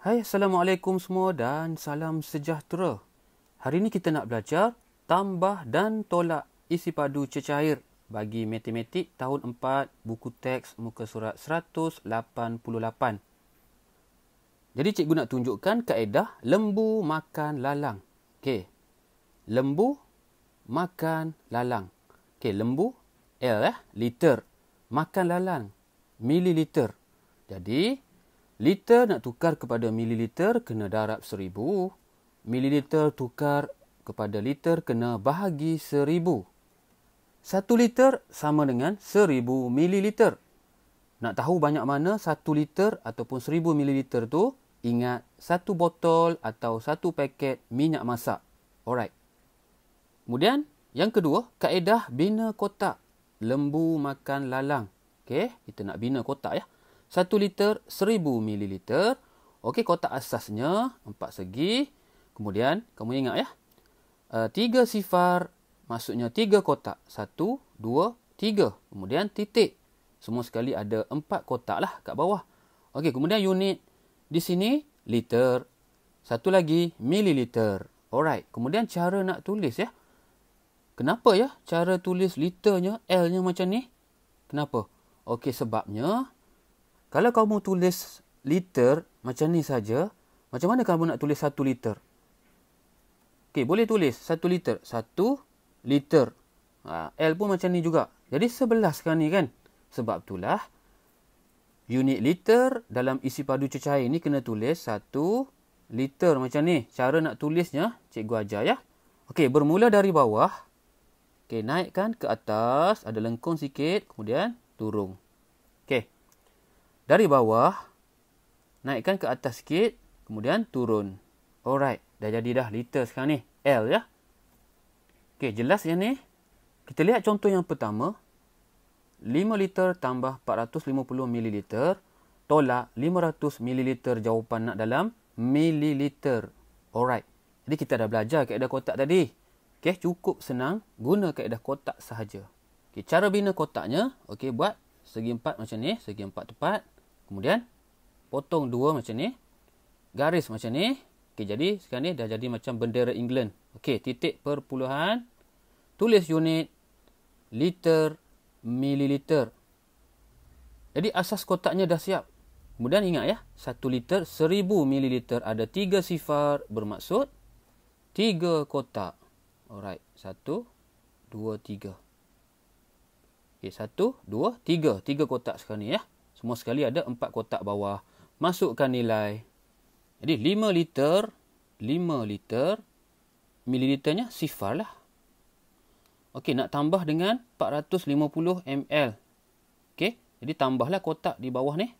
Hai, Assalamualaikum semua dan salam sejahtera. Hari ini kita nak belajar tambah dan tolak isi padu cecair bagi matematik tahun 4 buku teks muka surat 188. Jadi cikgu nak tunjukkan kaedah lembu makan lalang. Okey. Lembu makan lalang. Okey, lembu L eh, liter. Makan lalang, mililiter. Jadi, Liter nak tukar kepada mililiter kena darab seribu. Mililiter tukar kepada liter kena bahagi seribu. Satu liter sama dengan seribu mililiter. Nak tahu banyak mana satu liter ataupun seribu mililiter tu, ingat satu botol atau satu paket minyak masak. Alright. Kemudian, yang kedua, kaedah bina kotak. Lembu makan lalang. Okay, kita nak bina kotak ya satu liter seribu mililiter, Okey, kotak asasnya empat segi. Kemudian kamu ingat ya. Eh, tiga sifar maksudnya tiga kotak. Satu, dua, tiga. Kemudian titik. Semua sekali ada empat kotak lah kat bawah. Okey, kemudian unit di sini liter. Satu lagi mililiter. Alright. Kemudian cara nak tulis ya. Kenapa ya cara tulis liternya L-nya macam ni? Kenapa? Okey, sebabnya kalau kamu tulis liter macam ni saja, macam mana kamu nak tulis satu liter? Okey, boleh tulis satu liter. Satu liter. Ha, L pun macam ni juga. Jadi, sebelah sekarang ni kan? Sebab itulah, unit liter dalam isi padu cecair ni kena tulis satu liter macam ni. Cara nak tulisnya, cikgu ajar ya. Okey, bermula dari bawah. Okey, naikkan ke atas. Ada lengkung sikit. Kemudian, turun. Okey, dari bawah naikkan ke atas sikit kemudian turun alright dah jadi dah liter sekarang ni L ya Okay, jelas yang ni kita lihat contoh yang pertama 5 liter tambah 450 mililiter tolak 500 mililiter jawapan nak dalam mililiter alright jadi kita dah belajar kaedah kotak tadi Okay, cukup senang guna kaedah kotak sahaja ok cara bina kotaknya Okay, buat segi empat macam ni segi empat tepat Kemudian potong dua macam ni. Garis macam ni. Okey, jadi sekarang ni dah jadi macam bendera England. Okey, titik perpuluhan. Tulis unit liter mililiter. Jadi asas kotaknya dah siap. Kemudian ingat ya, satu liter seribu mililiter ada tiga sifar bermaksud tiga kotak. Alright, satu dua tiga. Okey, satu dua tiga tiga kotak sekarang ni ya. Semua sekali ada 4 kotak bawah. Masukkan nilai. Jadi 5 liter. 5 liter. Mililiternya sifar lah. Okey, nak tambah dengan 450 ml. Okey, jadi tambahlah kotak di bawah ni.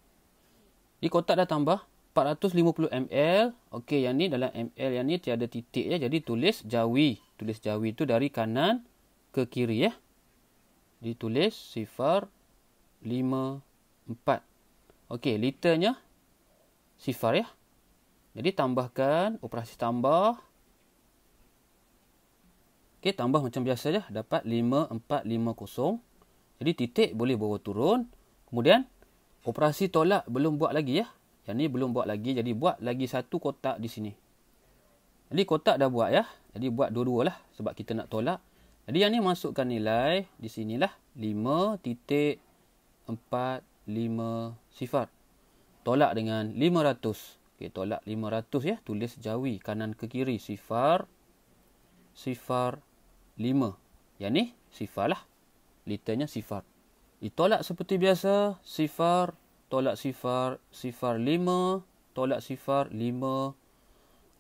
Di kotak dah tambah. 450 ml. Okey, yang ni dalam ml yang ni tiada titik ya. Jadi tulis jawi. Tulis jawi tu dari kanan ke kiri ya. Ditulis sifar 5 ml. Empat. Okey, liternya sifar ya. Jadi tambahkan operasi tambah. Okey, tambah macam biasa je. Dapat lima lima empat kosong. Jadi titik boleh bawa turun. Kemudian operasi tolak belum buat lagi ya. Yang ni belum buat lagi. Jadi buat lagi satu kotak di sini. Jadi kotak dah buat ya. Jadi buat dua-dua lah sebab kita nak tolak. Jadi yang ni masukkan nilai di sinilah 5.4 lima sifar, Tolak dengan lima ratus. Okay, tolak lima ratus ya. Tulis jawi kanan ke kiri. Sifar. Sifar lima. Yang ni sifar lah. Liternya sifar. Ditolak seperti biasa. Sifar. Tolak sifar. Sifar lima. Tolak sifar lima.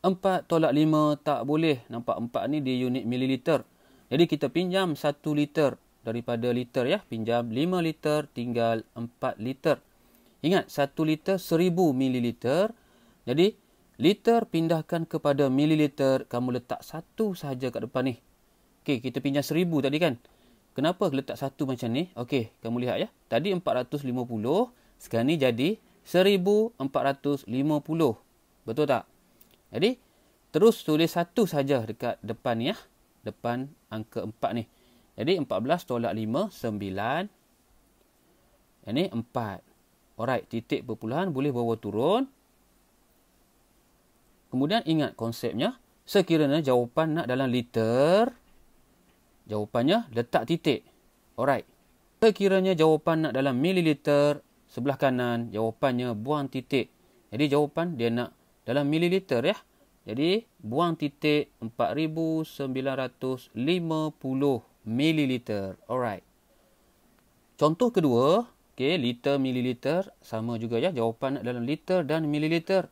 Empat tolak lima tak boleh. Nampak empat ni di unit mililiter. Jadi kita pinjam satu liter daripada liter ya. Pinjam 5 liter tinggal 4 liter. Ingat 1 liter 1000 mililiter. Jadi liter pindahkan kepada mililiter. Kamu letak satu sahaja kat depan ni. Okey kita pinjam 1000 tadi kan. Kenapa letak satu macam ni? Okey kamu lihat ya. Tadi 450. Sekarang ni jadi 1450. Betul tak? Jadi terus tulis 1 sahaja dekat depan ni ya. Depan angka 4 ni. Jadi 14 tolak 5, 9. Ini 4. Alright, titik perpuluhan boleh bawa turun. Kemudian ingat konsepnya. Sekiranya jawapan nak dalam liter, jawapannya letak titik. Alright. Sekiranya jawapan nak dalam mililiter, sebelah kanan, jawapannya buang titik. Jadi jawapan dia nak dalam mililiter ya. Jadi buang titik 4950 mililiter. Alright. Contoh kedua, okay, liter mililiter sama juga ya. Jawapan dalam liter dan mililiter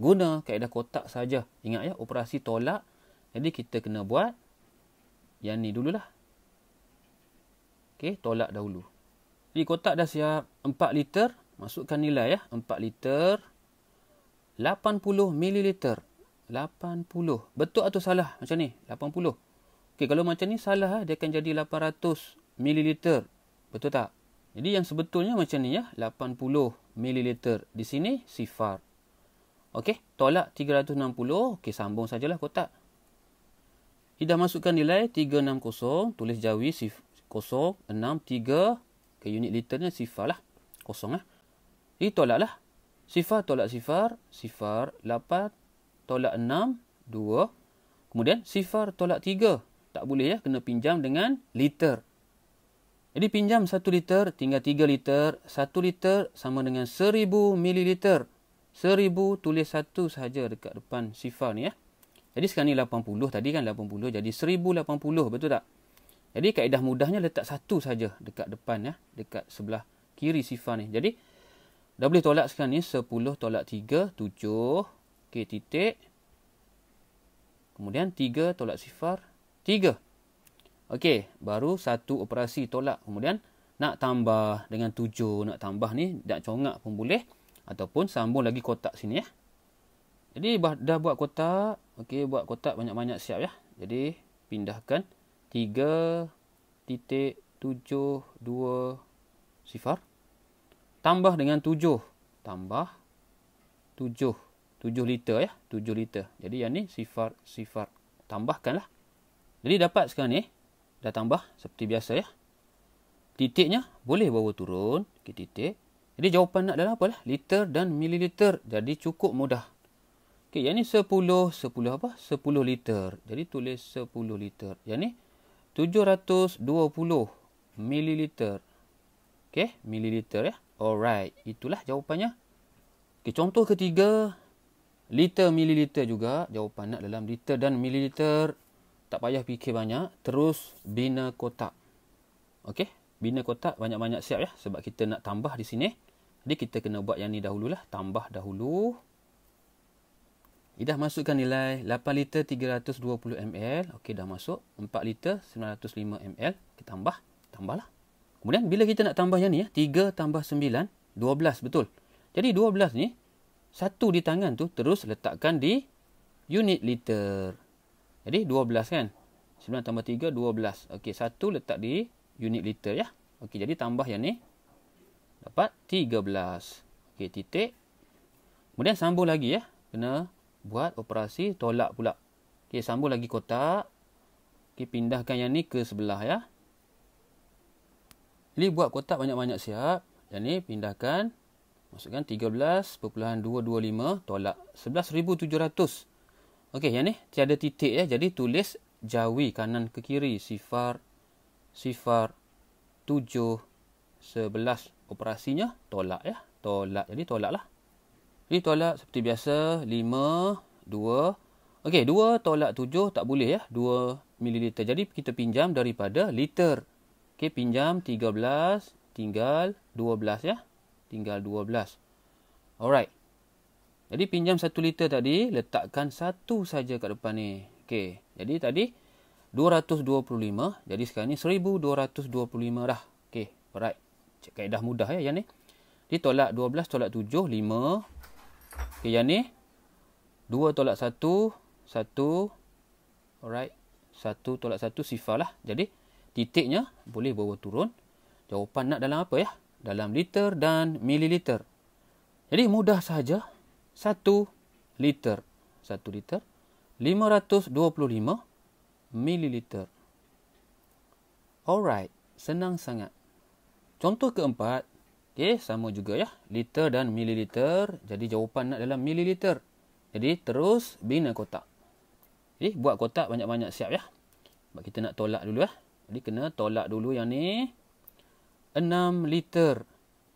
guna kaedah kotak saja. Ingat ya, operasi tolak. Jadi kita kena buat yang ni dululah. Okey, tolak dahulu. Di kotak dah siap 4 liter, masukkan nilai ya. 4 liter 80 mililiter. 80. Betul atau salah? Macam ni, 80. Okay, kalau macam ni salah, ah, dia akan jadi 800 ml. Betul tak? Jadi yang sebetulnya macam ni ya, 80 ml. Di sini sifar. Okay, tolak 360. Okay, sambung sajalah kotak. Ida masukkan nilai 360, tulis jawi sif 063 ke okay, unit liternya sifar lah. Kosong lah. Ini tolak lah. Sifar tolak sifar, sifar 8 tolak 6 2. Kemudian sifar tolak tak boleh ya, kena pinjam dengan liter. Jadi pinjam 1 liter tinggal 3 liter. 1 liter sama dengan 1000 mililiter. 1000 tulis 1 sahaja dekat depan sifar ni ya. Jadi sekarang ni 80 tadi kan 80 jadi 1080 betul tak? Jadi kaedah mudahnya letak 1 sahaja dekat depan ya, dekat sebelah kiri sifar ni. Jadi dah boleh tolak sekarang ni 10 tolak 3 7 okey titik. Kemudian 3 tolak sifar Tiga. Okey, baru satu operasi tolak. Kemudian nak tambah dengan tujuh, nak tambah ni, nak congak pun boleh. Ataupun sambung lagi kotak sini ya. Jadi dah buat kotak. Okey, buat kotak banyak-banyak siap ya. Jadi pindahkan tiga titik tujuh dua sifar. Tambah dengan tujuh. Tambah tujuh. Tujuh liter ya. Tujuh liter. Jadi yang ni sifar-sifar. Tambahkanlah. Jadi dapat sekarang ni dah tambah seperti biasa ya. Titiknya boleh bawa turun ke titik. Jadi jawapan nak dalam lah liter dan mililiter. Jadi cukup mudah. Okay, yang ni 10 10 apa? 10 liter. Jadi tulis 10 liter. Yang ni 720 mililiter. Okay, mililiter ya. Alright, itulah jawapannya. Okey, contoh ketiga liter mililiter juga jawapan nak dalam liter dan mililiter tak payah fikir banyak terus bina kotak okey bina kotak banyak-banyak siap ya sebab kita nak tambah di sini jadi kita kena buat yang ni dahululah tambah dahulu Ida masukkan nilai 8 liter 320 ml okey dah masuk 4 liter 905 ml kita tambah tambahlah kemudian bila kita nak tambah yang ni ya 3 tambah 9 12 betul jadi 12 ni satu di tangan tu terus letakkan di unit liter jadi 12 kan. 9 tambah 3, 12. Okey, 1 letak di unit liter ya. Okey, jadi tambah yang ni. Dapat 13. Okey, titik. Kemudian sambung lagi ya. Kena buat operasi tolak pula. Okey, sambung lagi kotak. Okey, pindahkan yang ni ke sebelah ya. Jadi buat kotak banyak-banyak siap. Yang ni pindahkan. Masukkan 13.225 tolak. 11,700. Okey, yang ni tiada titik ya. Jadi tulis jawi kanan ke kiri sifar sifar 7 11 operasinya tolak ya. Tolak. Jadi tolaklah. Jadi tolak seperti biasa 5 2. Okey, 2 tolak 7 tak boleh ya. 2 ml. Jadi kita pinjam daripada liter. Okey, pinjam 13 tinggal 12 ya. Tinggal 12. Alright. Jadi pinjam 1 liter tadi, letakkan satu saja kat depan ni. Okey. Jadi tadi 225, jadi sekarang ni 1225 dah. Okey, alright. Cek kaedah mudah ya yang ni. Jadi tolak 12 tolak 7 5. Okey, yang ni 2 tolak 1 1 alright. 1 tolak 1 sifar lah. Jadi titiknya boleh bawa turun. Jawapan nak dalam apa ya? Dalam liter dan mililiter. Jadi mudah sahaja. Satu liter. satu liter. lima ratus dua puluh lima mililiter. Alright. Senang sangat. Contoh keempat. Okay, eh, sama juga ya. Liter dan mililiter. Jadi jawapan nak dalam mililiter. Jadi terus bina kotak. Jadi eh, buat kotak banyak-banyak siap ya. Mak kita nak tolak dulu ya. Jadi kena tolak dulu yang ni. 6 liter.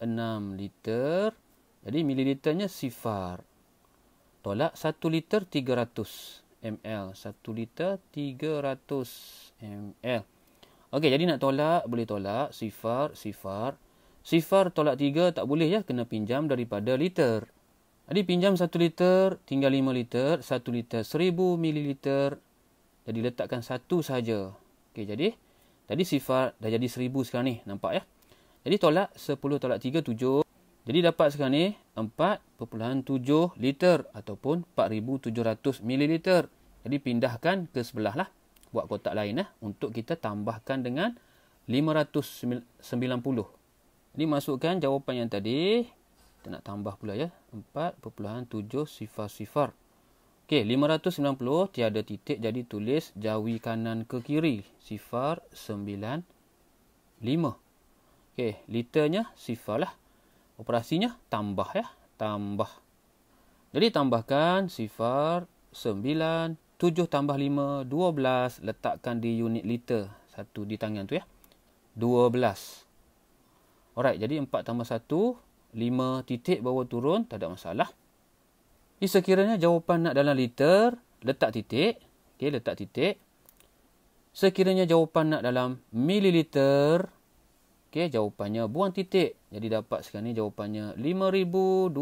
6 liter. Jadi mililiternya sifar tolak 1 liter 300 ml 1 liter 300 ml Okey jadi nak tolak boleh tolak sifar sifar sifar tolak 3 tak boleh ya kena pinjam daripada liter jadi pinjam 1 liter tinggal 5 liter 1 liter 1000 ml jadi letakkan 1 saja okey jadi tadi sifar dah jadi 1000 sekarang ni nampak ya jadi tolak 10 tolak 3 7 jadi dapat sekarang ni 4.7 liter ataupun 4700 ml. Jadi pindahkan ke sebelah lah. Buat kotak lain lah. Untuk kita tambahkan dengan 590. Ini masukkan jawapan yang tadi. Kita nak tambah pula ya. 4.7 sifar-sifar. Okey, 590 tiada titik jadi tulis jawi kanan ke kiri. Sifar 95. Okey, liternya sifar lah operasinya tambah ya tambah jadi tambahkan sifar 9 7 tambah 5 12 letakkan di unit liter satu di tangan tu ya 12 alright jadi 4 tambah 1 5 titik bawah turun tak ada masalah jadi sekiranya jawapan nak dalam liter letak titik okay letak titik sekiranya jawapan nak dalam mililiter Okey, jawapannya buang titik. Jadi dapat sekarang ni jawapannya 5290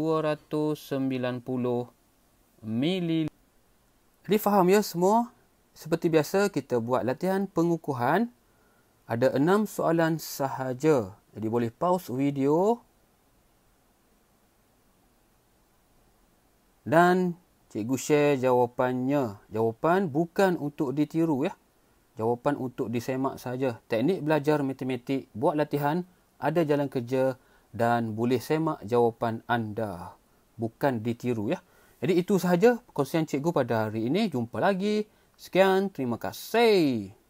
mili. Jadi faham ya semua? Seperti biasa kita buat latihan pengukuhan. Ada enam soalan sahaja. Jadi boleh pause video. Dan cikgu share jawapannya. Jawapan bukan untuk ditiru ya jawapan untuk disemak saja. Teknik belajar matematik, buat latihan, ada jalan kerja dan boleh semak jawapan anda. Bukan ditiru ya. Jadi itu sahaja perkongsian cikgu pada hari ini. Jumpa lagi. Sekian, terima kasih.